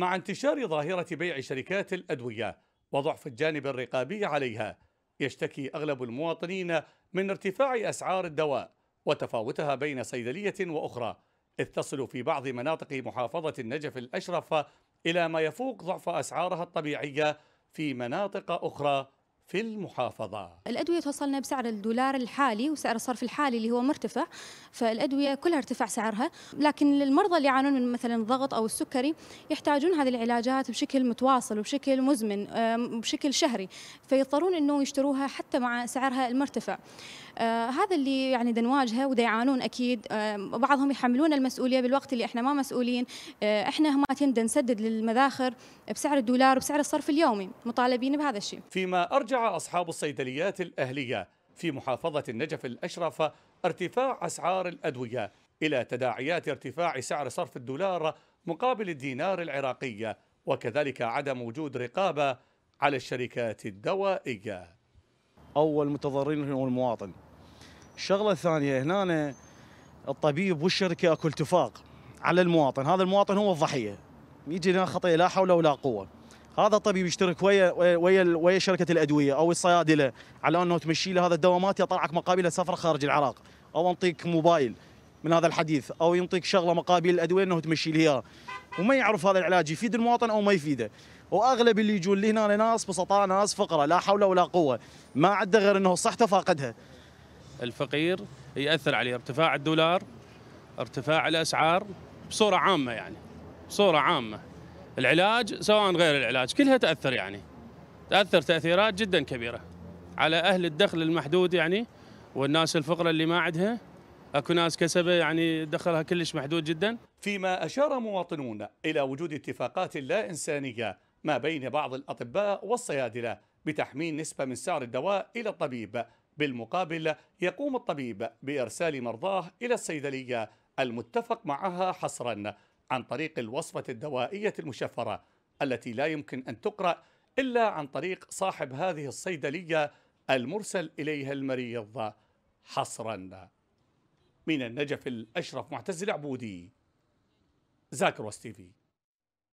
مع انتشار ظاهرة بيع شركات الأدوية وضعف الجانب الرقابي عليها يشتكي أغلب المواطنين من ارتفاع أسعار الدواء وتفاوتها بين صيدلية وأخرى إذ تصل في بعض مناطق محافظة النجف الأشرف إلى ما يفوق ضعف أسعارها الطبيعية في مناطق أخرى في المحافظة الأدوية توصلنا بسعر الدولار الحالي وسعر الصرف الحالي اللي هو مرتفع فالأدوية كلها ارتفع سعرها لكن المرضى اللي يعانون من مثلا الضغط أو السكري يحتاجون هذه العلاجات بشكل متواصل وبشكل مزمن بشكل شهري فيضطرون أنه يشتروها حتى مع سعرها المرتفع آه، هذا اللي يعني دنواجهه وديعانون يعانون أكيد بعضهم يحملون المسؤولية بالوقت اللي إحنا ما مسؤولين آه، إحنا هماتين نسدد للمذاخر بسعر الدولار وبسعر الصرف اليومي مطالبين بهذا الشيء فيما أرجع أصحاب الصيدليات الأهلية في محافظة النجف الأشرف ارتفاع أسعار الأدوية إلى تداعيات ارتفاع سعر صرف الدولار مقابل الدينار العراقي وكذلك عدم وجود رقابة على الشركات الدوائية أول متضررين هو المواطن الشغلة الثانية هنا الطبيب والشركة أكو اتفاق على المواطن هذا المواطن هو الضحية يجي هنا خطية لا حول ولا قوة هذا الطبيب يشترك ويا ويا ويا شركه الادويه او الصيادله على انه تمشي له هذا الدواء يطلعك اطلعك مقابله سفره خارج العراق او انطيك موبايل من هذا الحديث او ينطيك شغله مقابل الادويه انه تمشي لها اياه وما يعرف هذا العلاج يفيد المواطن او ما يفيده واغلب اللي يجون لهنا ناس بسطاء ناس فقره لا حول ولا قوه ما عنده غير انه صحته فاقدها الفقير ياثر عليه ارتفاع الدولار ارتفاع الاسعار بصوره عامه يعني بصوره عامه العلاج سواء غير العلاج كلها تاثر يعني تاثر تاثيرات جدا كبيره على اهل الدخل المحدود يعني والناس الفقراء اللي ما عندها اكو ناس كسبه يعني دخلها كلش محدود جدا فيما اشار مواطنون الى وجود اتفاقات لا انسانيه ما بين بعض الاطباء والصيادله بتحميل نسبه من سعر الدواء الى الطبيب بالمقابل يقوم الطبيب بارسال مرضاه الى الصيدليه المتفق معها حصرا عن طريق الوصفة الدوائية المشفرة التي لا يمكن أن تقرأ إلا عن طريق صاحب هذه الصيدلية المرسل إليها المريض حصرا من النجف الأشرف معتز العبودي زاكر وستيفي